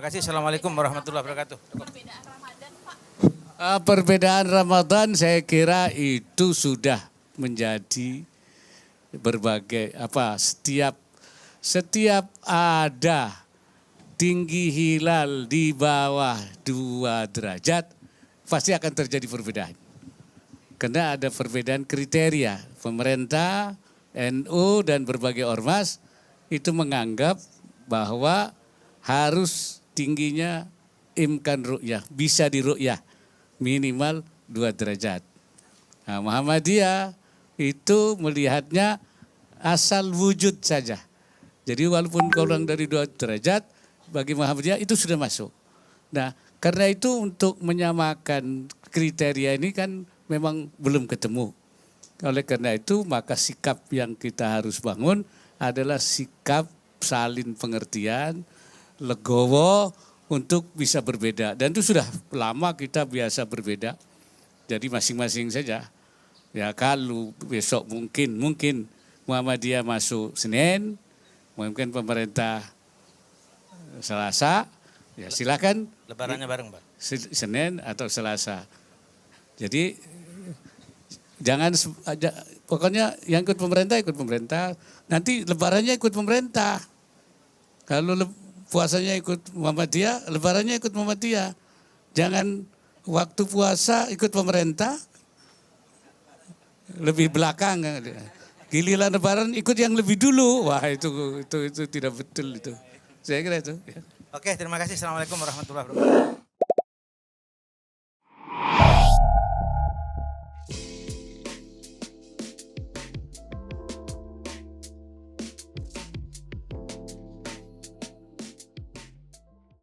Terima kasih. Assalamualaikum warahmatullahi wabarakatuh. Perbedaan Ramadan, Pak. Eh, perbedaan Ramadan saya kira itu sudah menjadi berbagai apa setiap setiap ada tinggi hilal di bawah dua derajat pasti akan terjadi perbedaan. Karena ada perbedaan kriteria pemerintah, NU dan berbagai ormas itu menganggap bahwa harus tingginya imkan rukyah, bisa rukyah minimal dua derajat. Nah, Muhammadiyah itu melihatnya asal wujud saja. Jadi walaupun kurang dari dua derajat, bagi Muhammadiyah itu sudah masuk. Nah, karena itu untuk menyamakan kriteria ini kan memang belum ketemu. Oleh karena itu maka sikap yang kita harus bangun adalah sikap salin pengertian, legowo untuk bisa berbeda. Dan itu sudah lama kita biasa berbeda. Jadi masing-masing saja. Ya kalau besok mungkin, mungkin Muhammadiyah masuk Senin, mungkin pemerintah Selasa, ya silakan. Lebarannya bareng, Pak. Senin atau Selasa. Jadi jangan pokoknya yang ikut pemerintah ikut pemerintah nanti lebarannya ikut pemerintah kalau puasanya ikut Muhammadiyah, lebarannya ikut Muhammadiyah. Jangan waktu puasa ikut pemerintah, lebih belakang. Giliran lebaran ikut yang lebih dulu. Wah itu itu itu tidak betul itu. Saya kira itu. Ya. Oke, terima kasih. Assalamualaikum warahmatullahi wabarakatuh.